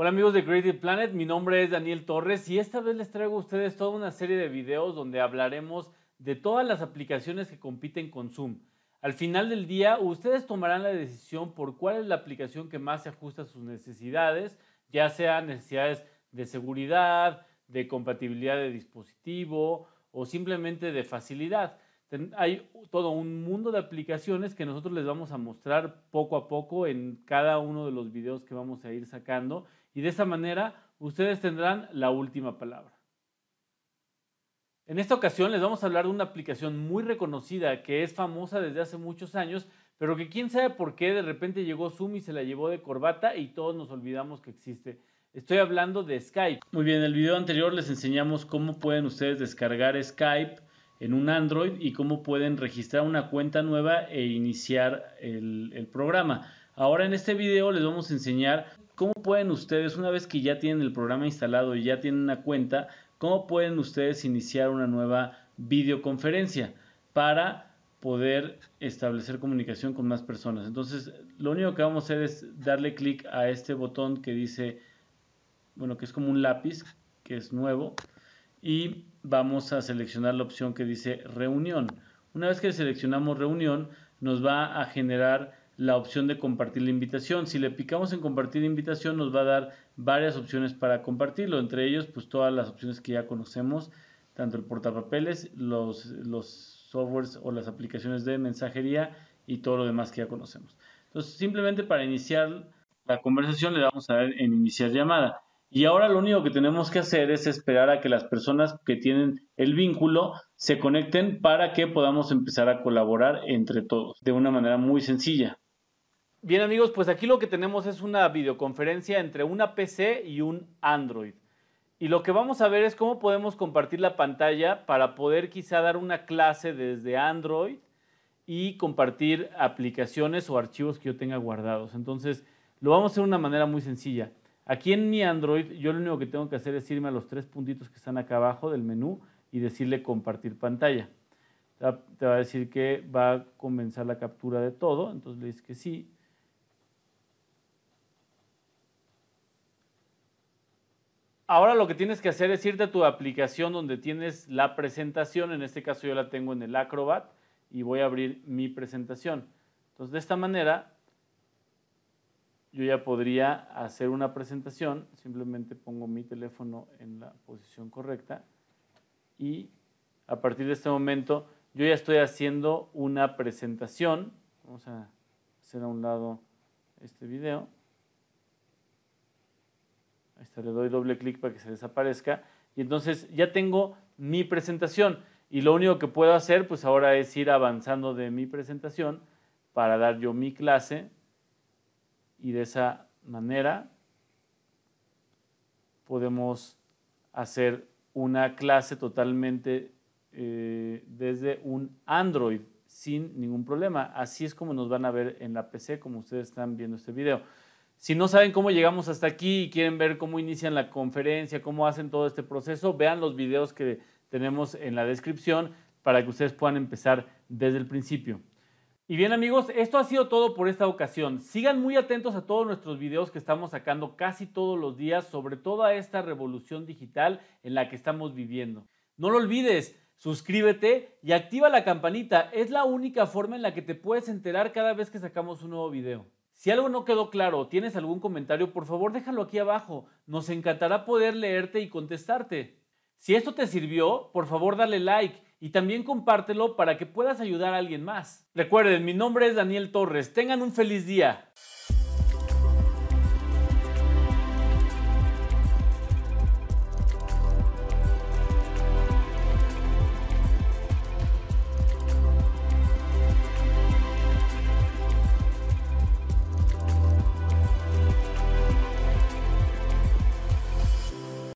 Hola amigos de Creative Planet, mi nombre es Daniel Torres y esta vez les traigo a ustedes toda una serie de videos donde hablaremos de todas las aplicaciones que compiten con Zoom. Al final del día, ustedes tomarán la decisión por cuál es la aplicación que más se ajusta a sus necesidades, ya sea necesidades de seguridad, de compatibilidad de dispositivo o simplemente de facilidad hay todo un mundo de aplicaciones que nosotros les vamos a mostrar poco a poco en cada uno de los videos que vamos a ir sacando y de esa manera ustedes tendrán la última palabra. En esta ocasión les vamos a hablar de una aplicación muy reconocida que es famosa desde hace muchos años, pero que quién sabe por qué de repente llegó Zoom y se la llevó de corbata y todos nos olvidamos que existe. Estoy hablando de Skype. Muy bien, en el video anterior les enseñamos cómo pueden ustedes descargar Skype en un Android y cómo pueden registrar una cuenta nueva e iniciar el, programa. Ahora en este video les vamos a enseñar cómo pueden ustedes, una vez que ya tienen el programa instalado y ya tienen una cuenta, cómo pueden ustedes iniciar una nueva videoconferencia para poder establecer comunicación con más personas. Entonces, lo único que vamos a hacer es darle clic a este botón que dice, bueno, que es como un lápiz, que es nuevo y vamos a seleccionar la opción que dice reunión. Una vez que seleccionamos reunión, nos va a generar la opción de compartir la invitación. Si le picamos en compartir invitación, nos va a dar varias opciones para compartirlo, entre ellos pues todas las opciones que ya conocemos, tanto el portapapeles, los, los softwares o las aplicaciones de mensajería y todo lo demás que ya conocemos. Entonces, simplemente para iniciar la conversación le vamos a dar en iniciar llamada. Y ahora lo único que tenemos que hacer es esperar a que las personas que tienen el vínculo se conecten para que podamos empezar a colaborar entre todos de una manera muy sencilla. Bien amigos, pues aquí lo que tenemos es una videoconferencia entre una PC y un Android. Y lo que vamos a ver es cómo podemos compartir la pantalla para poder quizá dar una clase desde Android y compartir aplicaciones o archivos que yo tenga guardados. Entonces, lo vamos a hacer de una manera muy sencilla. Aquí en mi Android, yo lo único que tengo que hacer es irme a los tres puntitos que están acá abajo del menú y decirle compartir pantalla. Te va a decir que va a comenzar la captura de todo, entonces le dices que sí. Ahora lo que tienes que hacer es irte a tu aplicación donde tienes la presentación, en este caso yo la tengo en el Acrobat y voy a abrir mi presentación. Entonces de esta manera yo ya podría hacer una presentación, simplemente pongo mi teléfono en la posición correcta y a partir de este momento yo ya estoy haciendo una presentación. Vamos a hacer a un lado este video. Ahí le doy doble clic para que se desaparezca. Y entonces ya tengo mi presentación. Y lo único que puedo hacer, pues ahora es ir avanzando de mi presentación para dar yo mi clase y de esa manera podemos hacer una clase totalmente eh, desde un Android sin ningún problema. Así es como nos van a ver en la PC, como ustedes están viendo este video. Si no saben cómo llegamos hasta aquí y quieren ver cómo inician la conferencia, cómo hacen todo este proceso, vean los videos que tenemos en la descripción para que ustedes puedan empezar desde el principio. Y bien amigos, esto ha sido todo por esta ocasión. Sigan muy atentos a todos nuestros videos que estamos sacando casi todos los días sobre toda esta revolución digital en la que estamos viviendo. No lo olvides, suscríbete y activa la campanita. Es la única forma en la que te puedes enterar cada vez que sacamos un nuevo video. Si algo no quedó claro o tienes algún comentario, por favor déjalo aquí abajo. Nos encantará poder leerte y contestarte. Si esto te sirvió, por favor dale like y también compártelo para que puedas ayudar a alguien más. Recuerden, mi nombre es Daniel Torres. Tengan un feliz día.